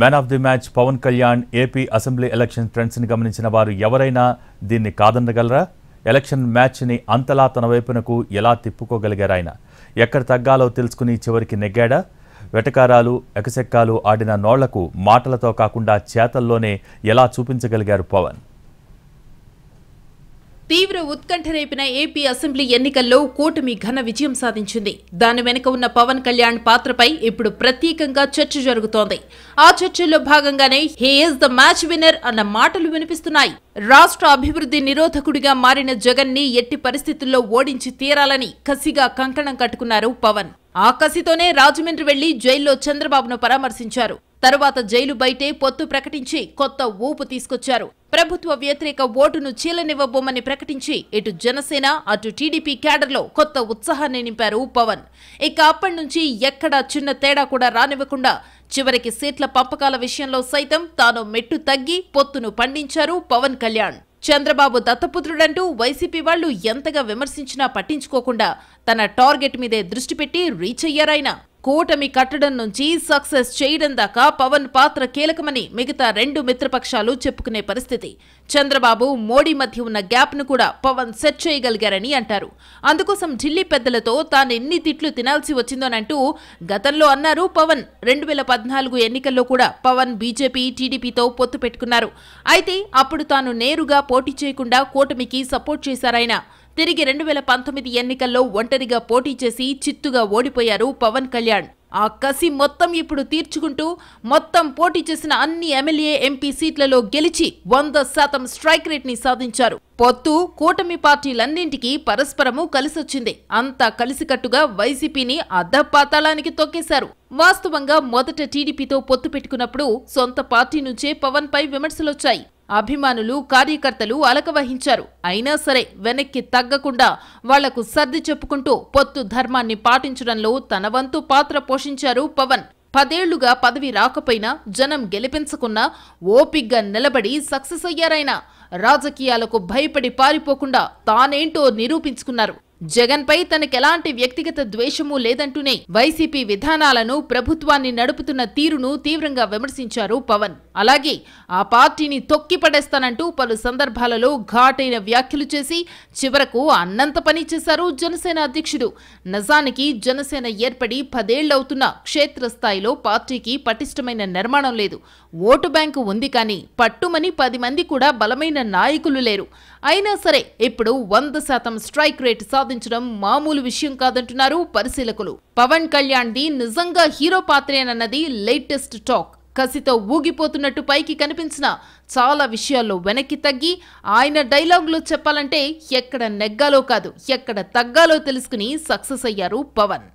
man of the match Pawan Kalyan AP assembly election ట్రెండ్స్ని గమనించిన వారు ఎవరైనా దీన్ని కాదనగలరా ఎలక్షన్ మ్యాచ్ని అంతలా తన వైపునకు ఎలా తిప్పుకోగలిగారు ఆయన ఎక్కడ తగ్గాలో తెలుసుకుని చివరికి నెగ్గాడా వెటకారాలు ఎకసెక్కాలు ఆడిన నోళ్లకు మాటలతో కాకుండా చేతల్లోనే ఎలా చూపించగలిగారు పవన్ తీవ్ర ఉత్కంఠ రేపిన ఏపీ అసెంబ్లీ ఎన్నికల్లో కూటమి ఘన విజయం సాధించింది దాని వెనుక ఉన్న పవన్ కళ్యాణ్ పాత్రపై ఇప్పుడు ప్రత్యేకంగా చర్చ జరుగుతోంది ఆ చర్చల్లో భాగంగానే హేఎస్ ద మ్యాచ్ విన్నర్ అన్న మాటలు వినిపిస్తున్నాయి రాష్ట్ర అభివృద్ధి నిరోధకుడిగా మారిన జగన్ ని ఎట్టి పరిస్థితుల్లో ఓడించి తీరాలని కసిగా కంకణం కట్టుకున్నారు పవన్ ఆ కసితోనే రాజమండ్రి వెళ్లి జైల్లో చంద్రబాబును పరామర్శించారు తరువాత జైలు బయటే పొత్తు ప్రకటించి కొత్త ఊపు తీసుకొచ్చారు ప్రభుత్వ వ్యతిరేక ఓటును చీలనివ్వబోమని ప్రకటించి ఇటు జనసేన అటు టీడీపీ క్యాడర్లో కొత్త ఉత్సాహాన్ని నింపారు పవన్ ఇక అప్పటి నుంచి ఎక్కడా చిన్న తేడా కూడా రానివ్వకుండా చివరికి సీట్ల పంపకాల విషయంలో సైతం తాను మెట్టు తగ్గి పొత్తును పండించారు పవన్ కళ్యాణ్ చంద్రబాబు దత్తపుత్రుడంటూ వైసీపీ వాళ్లు ఎంతగా విమర్శించినా పట్టించుకోకుండా తన టార్గెట్ మీదే దృష్టి పెట్టి రీచ్ అయ్యారాయన కూటమి కట్టడం నుంచి సక్సెస్ చేయడం దాకా పవన్ పాత్ర కీలకమని మిగతా రెండు మిత్రపక్షాలు చెప్పుకునే పరిస్థితి చంద్రబాబు మోడీ మధ్య ఉన్న గ్యాప్ను కూడా పవన్ సెట్ చేయగలిగారని అంటారు అందుకోసం ఢిల్లీ పెద్దలతో తాను ఎన్ని తిట్లు తినాల్సి వచ్చిందోనంటూ గతంలో అన్నారు పవన్ రెండు వేల పద్నాలుగు ఎన్నికల్లో కూడా పవన్ బీజేపీ టీడీపీతో పొత్తు పెట్టుకున్నారు అయితే అప్పుడు తాను నేరుగా పోటీ చేయకుండా కూటమికి సపోర్ట్ చేశారాయన తిరిగి రెండు వేల పంతొమ్మిది ఎన్నికల్లో ఒంటరిగా పోటీ చేసి చిత్తుగా ఓడిపోయారు పవన్ కళ్యాణ్ ఆ కసి మొత్తం ఇప్పుడు తీర్చుకుంటూ మొత్తం పోటీ చేసిన అన్ని ఎమ్మెల్యే ఎంపీ సీట్లలో గెలిచి వంద శాతం స్ట్రైక్ రేట్ ని సాధించారు పొత్తు కూటమి పార్టీలన్నింటికీ పరస్పరము కలిసొచ్చింది అంతా కలిసికట్టుగా వైసీపీని అర్ధపాతాళానికి తొక్కేశారు వాస్తవంగా మొదట టీడీపీతో పొత్తు పెట్టుకున్నప్పుడు సొంత పార్టీ నుంచే పవన్ పై విమర్శలొచ్చాయి అభిమానులు కార్యకర్తలు అలకవహించారు అయినా సరే వెనక్కి తగ్గకుండా వాళ్లకు సర్ది చెప్పుకుంటూ పొత్తు ధర్మాన్ని పాటించడంలో తన వంతు పాత్ర పోషించారు పవన్ పదేళ్లుగా పదవి రాకపోయినా జనం గెలిపించకున్నా ఓపిగ్గా నిలబడి సక్సెస్ అయ్యారైనా రాజకీయాలకు భయపడి పారిపోకుండా తానేంటో నిరూపించుకున్నారు జగన్ తనకు ఎలాంటి వ్యక్తిగత ద్వేషమూ లేదంటూనే వైసీపీ విధానాలను ప్రభుత్వాన్ని నడుపుతున్న తీరును తీవ్రంగా విమర్శించారు పవన్ అలాగే ఆ పార్టీని తొక్కిపడేస్తానంటూ పలు సందర్భాలలో ఘాటైన వ్యాఖ్యలు చేసి చివరకు అన్నంత పని చేశారు జనసేన అధ్యక్షుడు నిజానికి జనసేన ఏర్పడి పదేళ్లవుతున్న క్షేత్రస్థాయిలో పార్టీకి పటిష్టమైన నిర్మాణం లేదు ఓటు బ్యాంకు ఉంది కానీ పట్టుమని పది మంది కూడా బలమైన నాయకులు లేరు అయినా సరే ఇప్పుడు వంద శాతం స్ట్రైక్ రేట్ సాధి సంపాదించడం మామూలు విషయం కాదంటున్నారు పరిశీలకులు పవన్ కళ్యాణ్ ది నిజంగా హీరో పాత్రేనన్నది లేటెస్ట్ టాక్ కసితో ఊగిపోతున్నట్టు పైకి కనిపించిన చాలా విషయాల్లో వెనక్కి తగ్గి ఆయన డైలాగులు చెప్పాలంటే ఎక్కడ నెగ్గాలో కాదు ఎక్కడ తగ్గాలో తెలుసుకుని సక్సెస్ అయ్యారు పవన్